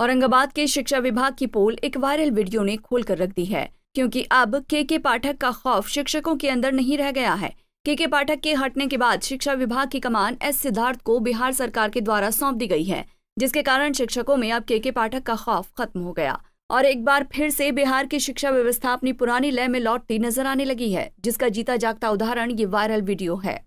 औरंगाबाद के शिक्षा विभाग की पोल एक वायरल वीडियो ने खोल कर रख दी है क्योंकि अब के के पाठक का खौफ शिक्षकों के अंदर नहीं रह गया है के के पाठक के हटने के बाद शिक्षा विभाग की कमान एस सिद्धार्थ को बिहार सरकार के द्वारा सौंप दी गई है जिसके कारण शिक्षकों में अब के के पाठक का खौफ खत्म हो गया और एक बार फिर से बिहार की शिक्षा व्यवस्था अपनी पुरानी लय में लौटती नजर आने लगी है जिसका जीता जागता उदाहरण ये वायरल वीडियो है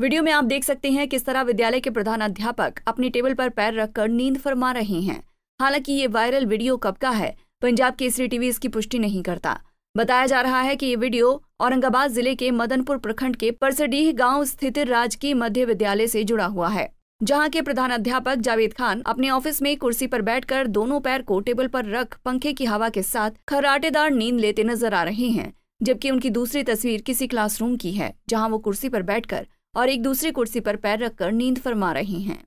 वीडियो में आप देख सकते हैं किस तरह विद्यालय के प्रधान अध्यापक अपनी टेबल पर पैर रखकर नींद फरमा रहे हैं हालांकि ये वायरल वीडियो कब का है पंजाब केसरी टीवी इसकी पुष्टि नहीं करता बताया जा रहा है कि ये वीडियो औरंगाबाद जिले के मदनपुर प्रखंड के परसडीह गांव स्थित राजकीय मध्य विद्यालय से जुड़ा हुआ है जहां के अध्यापक जावेद खान अपने ऑफिस में कुर्सी पर बैठकर दोनों पैर को टेबल पर रख पंखे की हवा के साथ खराटेदार नींद लेते नजर आ रहे हैं जबकि उनकी दूसरी तस्वीर किसी क्लासरूम की है जहां वो कुर्सी पर बैठकर और एक दूसरी कुर्सी पर पैर रखकर नींद फरमा रही हैं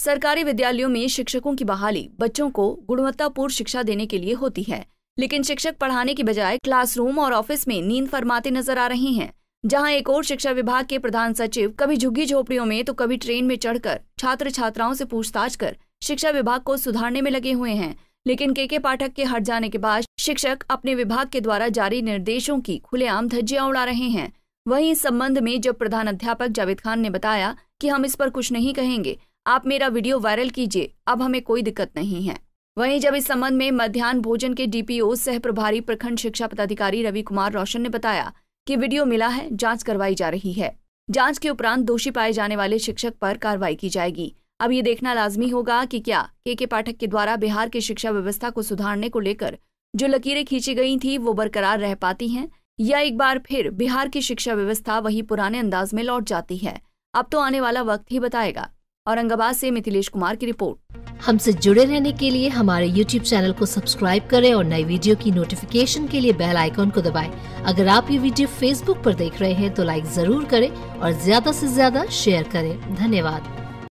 सरकारी विद्यालयों में शिक्षकों की बहाली बच्चों को गुणवत्तापूर्ण शिक्षा देने के लिए होती है लेकिन शिक्षक पढ़ाने की बजाय क्लासरूम और ऑफिस में नींद फरमाते नजर आ रहे हैं जहां एक और शिक्षा विभाग के प्रधान सचिव कभी झुग्गी झोपड़ियों में तो कभी ट्रेन में चढ़कर छात्र छात्राओं से पूछताछ कर शिक्षा विभाग को सुधारने में लगे हुए हैं लेकिन के के पाठक के हट जाने के बाद शिक्षक अपने विभाग के द्वारा जारी निर्देशों की खुलेआम धज्जियां उड़ा रहे हैं वहीं इस संबंध में जब प्रधान अध्यापक जावेद खान ने बताया कि हम इस पर कुछ नहीं कहेंगे आप मेरा वीडियो वायरल कीजिए अब हमें कोई दिक्कत नहीं है वहीं जब इस संबंध में मध्यान्ह भोजन के डीपीओ सह प्रभारी प्रखंड शिक्षा पदाधिकारी रवि कुमार रोशन ने बताया कि वीडियो मिला है जांच करवाई जा रही है जांच के उपरांत दोषी पाए जाने वाले शिक्षक पर कार्रवाई की जाएगी अब ये देखना लाजमी होगा कि क्या के के पाठक के द्वारा बिहार की शिक्षा व्यवस्था को सुधारने को लेकर जो लकीरें खींची गई थी वो बरकरार रह पाती हैं या एक बार फिर बिहार की शिक्षा व्यवस्था वही पुराने अंदाज में लौट जाती है अब तो आने वाला वक्त ही बताएगा औरंगाबाद से मिथिलेश कुमार की रिपोर्ट हमसे जुड़े रहने के लिए हमारे YouTube चैनल को सब्सक्राइब करें और नई वीडियो की नोटिफिकेशन के लिए बेल आइकॉन को दबाएं। अगर आप ये वीडियो Facebook पर देख रहे हैं तो लाइक जरूर करें और ज्यादा से ज्यादा शेयर करें धन्यवाद